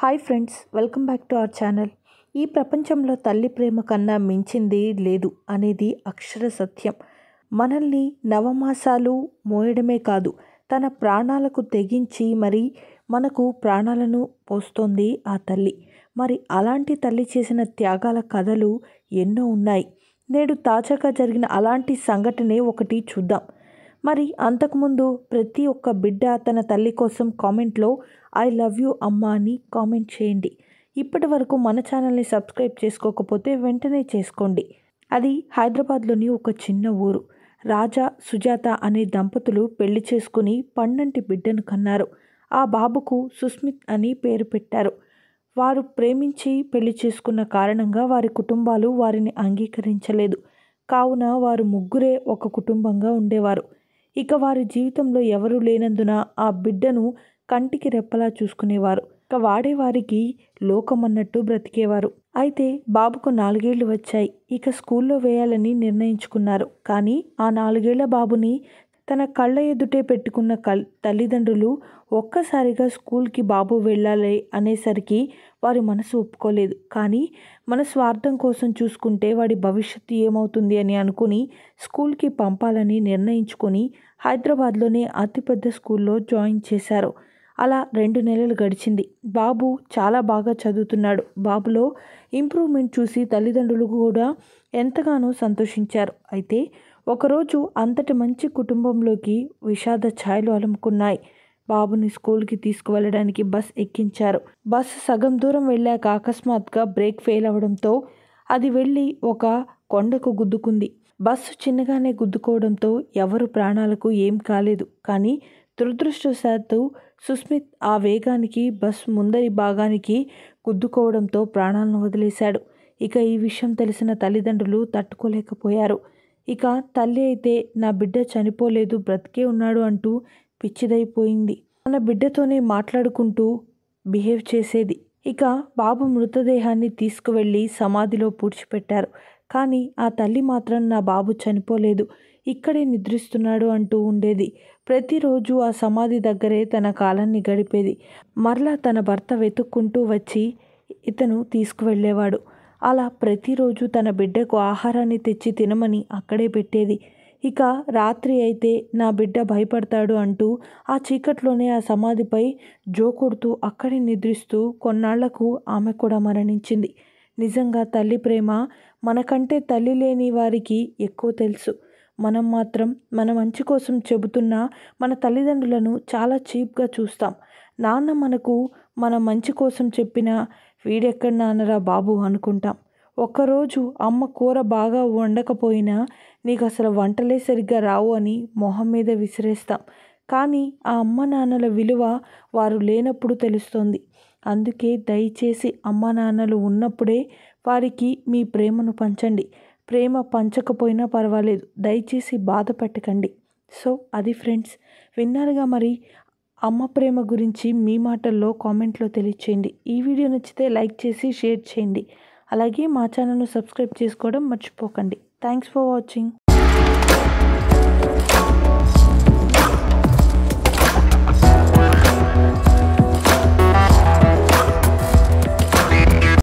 hi friends welcome back to our channel ఈ ప్రపంచంలో తల్లి ప్రేమ కన్నా మించింది లేదు అనేది అక్షర సత్యం మనల్ని నవమాసాలు మోయడమే కాదు తన ప్రాణాలకు తెగించి మరి మనకు ప్రాణాలను పోస్తోంది ఆ తల్లి మరి అలాంటి తల్లి చేసిన త్యాగాల కథలు ఎన్నో ఉన్నాయి నేడు తాజాగా జరిగిన అలాంటి సంఘటనే ఒకటి చూద్దాం మరి అంతకుముందు ప్రతి ఒక్క బిడ్డ తన తల్లి కోసం కామెంట్లో ఐ లవ్ యూ అమ్మ అని కామెంట్ చేయండి ఇప్పటి వరకు మన ఛానల్ని సబ్స్క్రైబ్ చేసుకోకపోతే వెంటనే చేసుకోండి అది హైదరాబాద్లోని ఒక చిన్న ఊరు రాజా సుజాత అనే దంపతులు పెళ్లి చేసుకుని పన్నంటి బిడ్డను కన్నారు ఆ బాబుకు సుస్మిత్ అని పేరు పెట్టారు వారు ప్రేమించి పెళ్లి చేసుకున్న కారణంగా వారి కుటుంబాలు వారిని అంగీకరించలేదు కావున వారు ముగ్గురే ఒక కుటుంబంగా ఉండేవారు ఇక వారి జీవితంలో ఎవరూ లేనందున ఆ బిడ్డను కంటికి రెప్పలా చూసుకునేవారు ఇక వాడేవారికి లోకం అన్నట్టు బ్రతికేవారు అయితే బాబుకు నాలుగేళ్లు వచ్చాయి ఇక స్కూల్లో వేయాలని నిర్ణయించుకున్నారు కానీ ఆ నాలుగేళ్ల బాబుని తన కళ్ళ ఎదుటే పెట్టుకున్న కల్ తల్లిదండ్రులు ఒక్కసారిగా స్కూల్కి బాబు వెళ్ళాలి అనేసరికి వారి మనసు ఒప్పుకోలేదు కానీ మన స్వార్థం కోసం చూసుకుంటే వాడి భవిష్యత్తు ఏమవుతుంది అని అనుకుని స్కూల్కి పంపాలని నిర్ణయించుకొని హైదరాబాద్లోనే అతిపెద్ద స్కూల్లో జాయిన్ చేశారు అలా రెండు నెలలు గడిచింది బాబు చాలా బాగా చదువుతున్నాడు బాబులో ఇంప్రూవ్మెంట్ చూసి తల్లిదండ్రులు కూడా ఎంతగానో సంతోషించారు అయితే ఒకరోజు అంతటి మంచి కుటుంబంలోకి విషాద ఛాయలు అలుముకున్నాయి బాబుని స్కూల్కి తీసుకువెళ్ళడానికి బస్ ఎక్కించారు బస్సు సగం దూరం వెళ్ళాక అకస్మాత్గా బ్రేక్ ఫెయిల్ అవడంతో అది వెళ్ళి ఒక కొండకు గుద్దుకుంది బస్సు చిన్నగానే గుద్దుకోవడంతో ఎవరు ప్రాణాలకు ఏం కాలేదు కానీ దురదృష్టవశాత్తు సుస్మిత్ ఆ వేగానికి బస్ ముందరి భాగానికి గుద్దుకోవడంతో ప్రాణాలను వదిలేశాడు ఇక ఈ విషయం తెలిసిన తల్లిదండ్రులు తట్టుకోలేకపోయారు ఇక తల్లి అయితే నా బిడ్డ చనిపోలేదు బ్రతికే ఉన్నాడు అంటూ పిచ్చిదైపోయింది తన బిడ్డతోనే మాట్లాడుకుంటూ బిహేవ్ చేసేది ఇక బాబు మృతదేహాన్ని తీసుకువెళ్ళి సమాధిలో పూడ్చిపెట్టారు కానీ ఆ తల్లి మాత్రం నా బాబు చనిపోలేదు ఇక్కడే నిద్రిస్తున్నాడు అంటూ ఉండేది ప్రతిరోజు ఆ సమాధి దగ్గరే తన కాలాన్ని గడిపేది మరలా తన భర్త వెతుక్కుంటూ వచ్చి ఇతను తీసుకువెళ్ళేవాడు అలా ప్రతిరోజు తన బిడ్డకు ఆహారాన్ని తెచ్చి తినమని అక్కడే పెట్టేది ఇక రాత్రి అయితే నా బిడ్డ భయపడతాడు అంటూ ఆ చీకట్లోనే ఆ సమాధిపై జోకొడుతూ అక్కడే నిద్రిస్తూ కొన్నాళ్లకు ఆమె కూడా మరణించింది నిజంగా తల్లి ప్రేమ మనకంటే తల్లి లేని వారికి ఎక్కువ తెలుసు మనం మాత్రం మన మంచి కోసం చెబుతున్న మన తల్లిదండ్రులను చాలా చీప్గా చూస్తాం నాన్న మనకు మన మంచి కోసం చెప్పిన వీడెక్కడ నాన్నరా బాబు అనుకుంటాం ఒక్కరోజు అమ్మ కూర బాగా వండకపోయినా నీకు అసలు వంటలే సరిగ్గా రావు అని మొహం మీద విసిరేస్తాం కానీ ఆ అమ్మ నాన్నల విలువ వారు లేనప్పుడు తెలుస్తోంది అందుకే దయచేసి అమ్మ నాన్నలు ఉన్నప్పుడే వారికి మీ ప్రేమను పంచండి ప్రేమ పంచకపోయినా పర్వాలేదు దయచేసి బాధ పెట్టకండి సో అది ఫ్రెండ్స్ విన్నారుగా మరి అమ్మ ప్రేమ గురించి మీ మాటల్లో కామెంట్లో తెలియచేయండి ఈ వీడియో నచ్చితే లైక్ చేసి షేర్ చేయండి అలాగే మా ఛానల్ను సబ్స్క్రైబ్ చేసుకోవడం మర్చిపోకండి థ్యాంక్స్ ఫర్ వాచింగ్